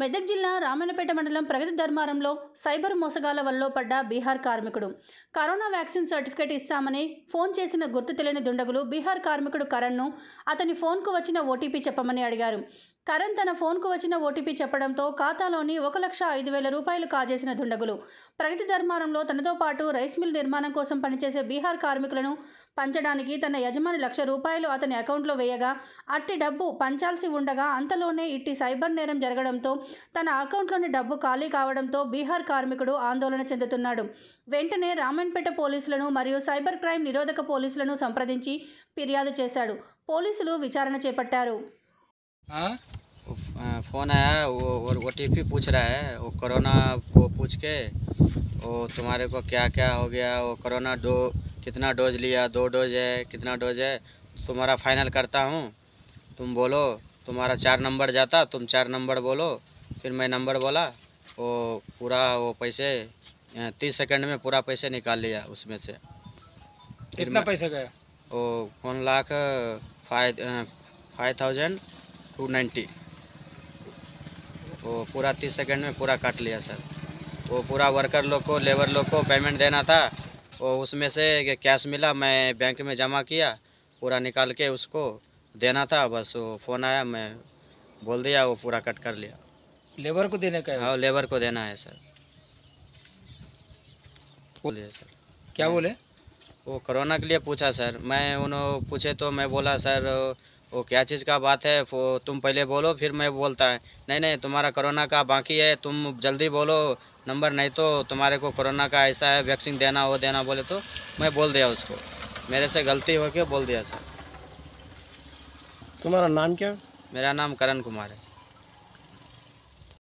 మెదక్ జిల్లా రామన్నపేట మండలం ప్రగతి ధర్మారంలో సైబర్ మోసగాల వల్ల పడ్డ బీహార్ కార్మికుడు కరోనా వ్యాక్సిన్ సర్టిఫికేట్ ఇస్తామని ఫోన్ చేసిన గుర్తు తెలియని దుండగులు బీహార్ కార్మికుడు కరణ్ను అతని ఫోన్కు వచ్చిన ఓటీపీ చెప్పమని అడిగారు కరణ్ తన ఫోన్కు వచ్చిన ఓటీపీ చెప్పడంతో ఖాతాలోని ఒక లక్ష ఐదు వేల రూపాయలు కాజేసిన దుండగులు ప్రగతి ధర్మారంలో తనతో పాటు రైస్ మిల్ నిర్మాణం కోసం పనిచేసే బీహార్ కార్మికులను పంచడానికి తన యజమాని లక్ష రూపాయలు అతని అకౌంట్లో వేయగా అట్టి డబ్బు పంచాల్సి ఉండగా అంతలోనే ఇట్టి సైబర్ నేరం జరగడంతో తన అకౌంట్లోని డబ్బు ఖాళీ కావడంతో బీహార్ కార్మికుడు ఆందోళన చెందుతున్నాడు వెంటనే రామన్పేట పోలీసులను మరియు సైబర్ క్రైమ్ నిరోధక పోలీసులను సంప్రదించి ఫిర్యాదు చేశాడు పోలీసులు విచారణ చేపట్టారు हाँ फ़ोन आया वो ओ टी पूछ रहा है वो कोरोना को पूछ के वो तुम्हारे को क्या क्या हो गया वो कोरोना डो कितना डोज लिया दो डोज है कितना डोज है तुम्हारा फाइनल करता हूँ तुम बोलो तुम्हारा चार नंबर जाता तुम चार नंबर बोलो फिर मैं नंबर बोला वो पूरा वो पैसे तीस सेकंड में पूरा पैसे निकाल लिया उसमें से कितना पैसा गया वो one lakh five five thousand two ninety वो पूरा तीस सेकंड में पूरा काट लिया सर वो पूरा वर्कर लोग को लेबर लोग को पेमेंट देना था वो उसमें से कैश मिला मैं बैंक में जमा किया पूरा निकाल के उसको देना था बस वो फ़ोन आया मैं बोल दिया वो पूरा कट कर लिया लेबर को देने का है हाँ लेबर को देना है सर दिया सर क्या बोले वो कोरोना के लिए पूछा सर मैं उन्होंने पूछे तो मैं बोला सर वो क्या चीज़ का बात है तुम पहले बोलो फिर मैं बोलता है नहीं नहीं तुम्हारा कोरोना का बाकी है तुम जल्दी बोलो नंबर नहीं तो तुम्हारे को कोरोना का ऐसा है वैक्सीन देना वो देना बोले तो मैं बोल दिया उसको मेरे से गलती हो के बोल दिया सर तुम्हारा नाम क्या मेरा नाम करण कुमार है